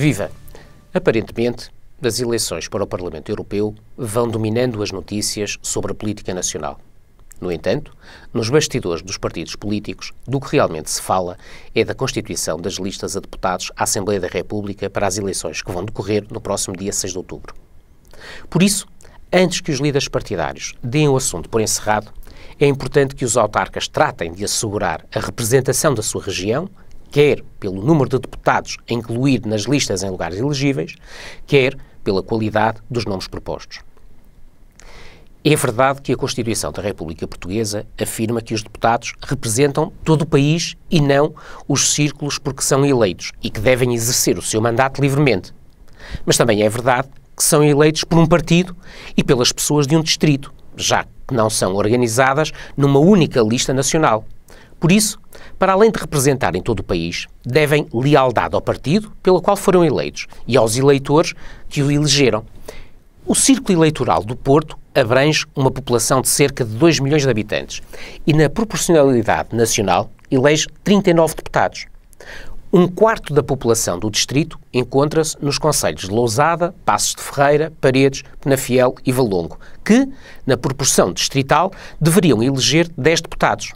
Viva! Aparentemente, as eleições para o Parlamento Europeu vão dominando as notícias sobre a política nacional. No entanto, nos bastidores dos partidos políticos, do que realmente se fala é da constituição das listas a deputados à Assembleia da República para as eleições que vão decorrer no próximo dia 6 de outubro. Por isso, antes que os líderes partidários deem o assunto por encerrado, é importante que os autarcas tratem de assegurar a representação da sua região quer pelo número de deputados a incluir nas listas em lugares elegíveis, quer pela qualidade dos nomes propostos. É verdade que a Constituição da República Portuguesa afirma que os deputados representam todo o país e não os círculos por que são eleitos e que devem exercer o seu mandato livremente. Mas também é verdade que são eleitos por um partido e pelas pessoas de um distrito, já que não são organizadas numa única lista nacional. Por isso, para além de representarem todo o país, devem lealdade ao partido pelo qual foram eleitos e aos eleitores que o elegeram. O círculo eleitoral do Porto abrange uma população de cerca de 2 milhões de habitantes e, na proporcionalidade nacional, elege 39 deputados. Um quarto da população do distrito encontra-se nos conselhos de Lousada, Passos de Ferreira, Paredes, Penafiel e Valongo, que, na proporção distrital, deveriam eleger 10 deputados.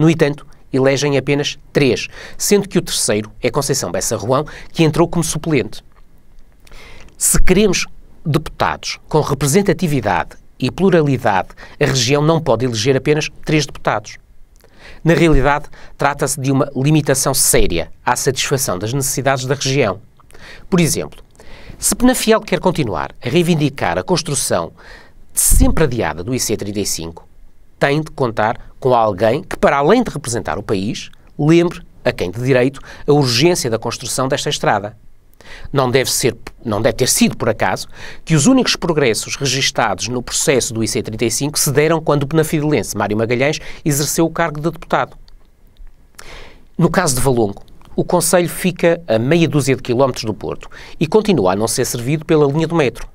No entanto, elegem apenas três, sendo que o terceiro é Conceição Bessa Ruão, que entrou como suplente. Se queremos deputados com representatividade e pluralidade, a região não pode eleger apenas três deputados. Na realidade, trata-se de uma limitação séria à satisfação das necessidades da região. Por exemplo, se Penafiel quer continuar a reivindicar a construção sempre adiada do IC35, tem de contar com alguém que, para além de representar o país, lembre a quem de direito a urgência da construção desta estrada. Não deve, ser, não deve ter sido por acaso que os únicos progressos registados no processo do IC35 se deram quando o penafidelense Mário Magalhães exerceu o cargo de deputado. No caso de Valongo, o Conselho fica a meia dúzia de quilómetros do Porto e continua a não ser servido pela linha do metro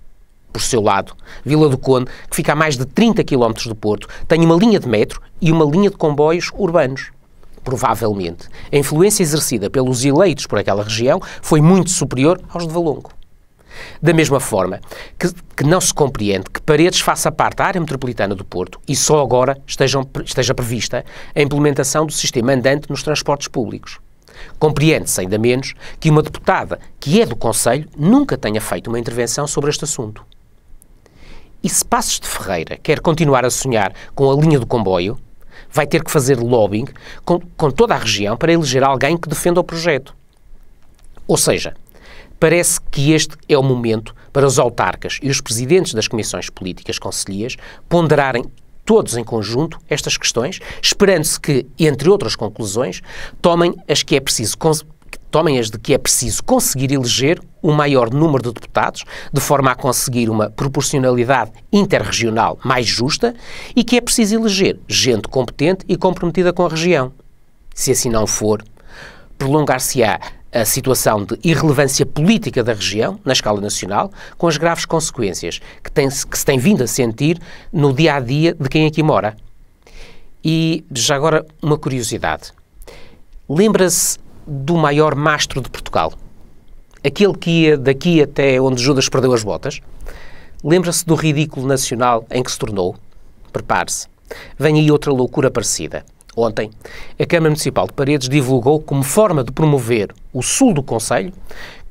por seu lado, Vila do Conde, que fica a mais de 30 km do Porto, tem uma linha de metro e uma linha de comboios urbanos. Provavelmente, a influência exercida pelos eleitos por aquela região foi muito superior aos de Valongo. Da mesma forma que, que, não se compreende que Paredes faça parte da área metropolitana do Porto e só agora estejam, esteja prevista a implementação do sistema andante nos transportes públicos. Compreende-se ainda menos que uma deputada que é do Conselho nunca tenha feito uma intervenção sobre este assunto. E se Passos de Ferreira quer continuar a sonhar com a linha do comboio, vai ter que fazer lobbying com, com toda a região para eleger alguém que defenda o projeto. Ou seja, parece que este é o momento para os autarcas e os presidentes das comissões políticas conselhias ponderarem todos em conjunto estas questões, esperando-se que, entre outras conclusões, tomem as que é preciso tomem-as de que é preciso conseguir eleger o maior número de deputados, de forma a conseguir uma proporcionalidade interregional mais justa, e que é preciso eleger gente competente e comprometida com a região. Se assim não for, prolongar-se-á a situação de irrelevância política da região, na escala nacional, com as graves consequências que, tem, que se tem vindo a sentir no dia a dia de quem aqui mora. E já agora uma curiosidade. Lembra-se do maior mastro de Portugal, aquele que ia daqui até onde Judas perdeu as botas, lembra-se do ridículo nacional em que se tornou? Prepare-se. Vem aí outra loucura parecida. Ontem, a Câmara Municipal de Paredes divulgou, como forma de promover o sul do Conselho,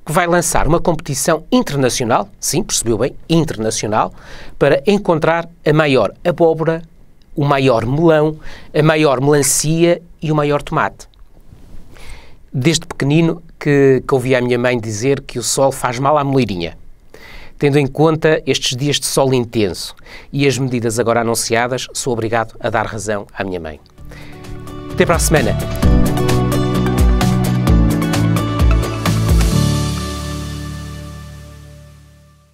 que vai lançar uma competição internacional, sim, percebeu bem, internacional, para encontrar a maior abóbora, o maior melão, a maior melancia e o maior tomate. Desde pequenino que, que ouvi a minha mãe dizer que o sol faz mal à moleirinha. Tendo em conta estes dias de sol intenso e as medidas agora anunciadas, sou obrigado a dar razão à minha mãe. Até para a semana!